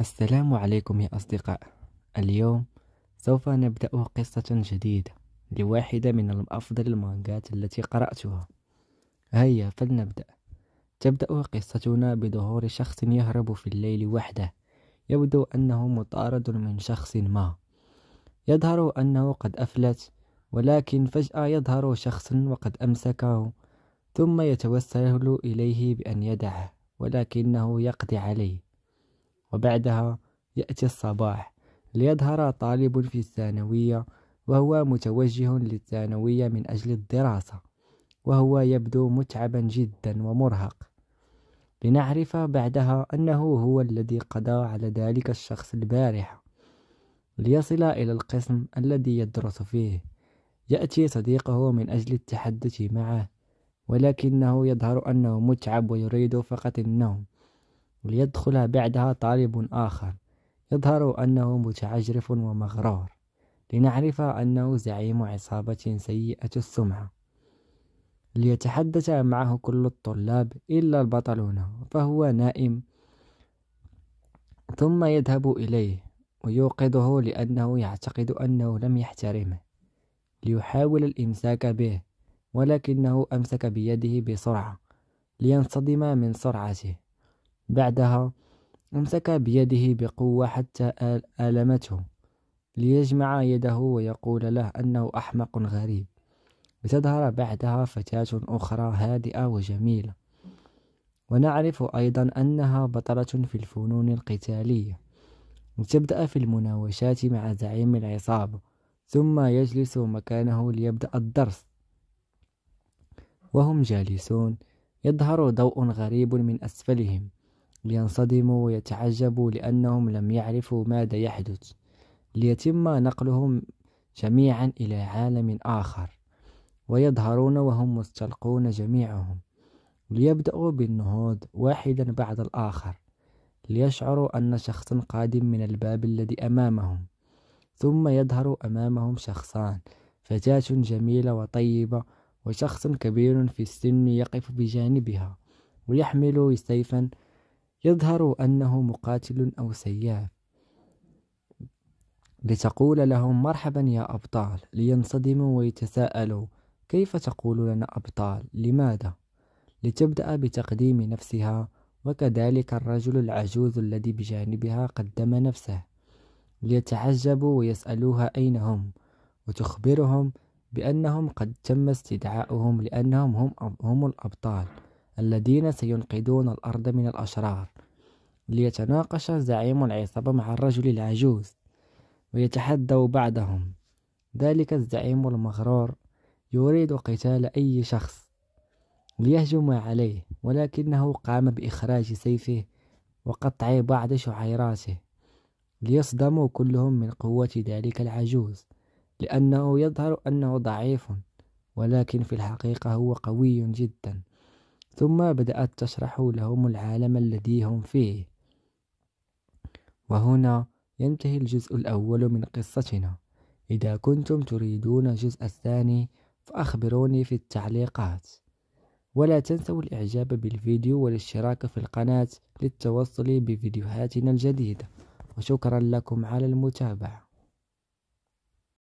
السلام عليكم يا أصدقاء اليوم سوف نبدأ قصة جديدة لواحدة من أفضل المانجات التي قرأتها هيا فلنبدأ تبدأ قصتنا بظهور شخص يهرب في الليل وحده يبدو أنه مطارد من شخص ما يظهر أنه قد أفلت ولكن فجأة يظهر شخص وقد أمسكه ثم يتوسل إليه بأن يدعه ولكنه يقضي عليه وبعدها يأتي الصباح ليظهر طالب في الثانوية وهو متوجه للثانوية من أجل الدراسة وهو يبدو متعبا جدا ومرهق لنعرف بعدها أنه هو الذي قضى على ذلك الشخص البارحة ليصل إلى القسم الذي يدرس فيه يأتي صديقه من أجل التحدث معه ولكنه يظهر أنه متعب ويريد فقط النوم وليدخل بعدها طالب آخر يظهر أنه متعجرف ومغرور لنعرف أنه زعيم عصابة سيئة السمعة ليتحدث معه كل الطلاب إلا البطلون فهو نائم ثم يذهب إليه ويوقظه لأنه يعتقد أنه لم يحترمه ليحاول الإمساك به ولكنه أمسك بيده بسرعة لينصدم من سرعته بعدها أمسك بيده بقوة حتى آلمته ليجمع يده ويقول له أنه أحمق غريب لتظهر بعدها فتاة أخرى هادئة وجميلة ونعرف أيضا أنها بطلة في الفنون القتالية لتبدأ في المناوشات مع زعيم العصابة ثم يجلس مكانه ليبدأ الدرس وهم جالسون يظهر ضوء غريب من أسفلهم لينصدموا ويتعجبوا لأنهم لم يعرفوا ماذا يحدث ليتم نقلهم جميعا إلى عالم آخر ويظهرون وهم مستلقون جميعهم ليبدأوا بالنهوض واحدا بعد الآخر ليشعروا أن شخصا قادم من الباب الذي أمامهم ثم يظهر أمامهم شخصان فتاة جميلة وطيبة وشخص كبير في السن يقف بجانبها ويحمل سيفا يظهر أنه مقاتل أو سياف لتقول لهم مرحبا يا أبطال لينصدموا ويتساءلوا كيف تقول لنا أبطال لماذا؟ لتبدأ بتقديم نفسها وكذلك الرجل العجوز الذي بجانبها قدم نفسه ليتعجبوا ويسألوها أين هم وتخبرهم بأنهم قد تم استدعاؤهم لأنهم هم, هم الأبطال الذين سينقذون الأرض من الأشرار ليتناقش زعيم العصابة مع الرجل العجوز ويتحدوا بعدهم ذلك الزعيم المغرور يريد قتال أي شخص ليهجم عليه ولكنه قام بإخراج سيفه وقطع بعض شعيراته ليصدموا كلهم من قوة ذلك العجوز لأنه يظهر أنه ضعيف ولكن في الحقيقة هو قوي جدا ثم بدأت تشرح لهم العالم الذي هم فيه وهنا ينتهي الجزء الأول من قصتنا إذا كنتم تريدون الجزء الثاني فأخبروني في التعليقات ولا تنسوا الإعجاب بالفيديو والاشتراك في القناة للتوصل بفيديوهاتنا الجديدة وشكرا لكم على المتابعة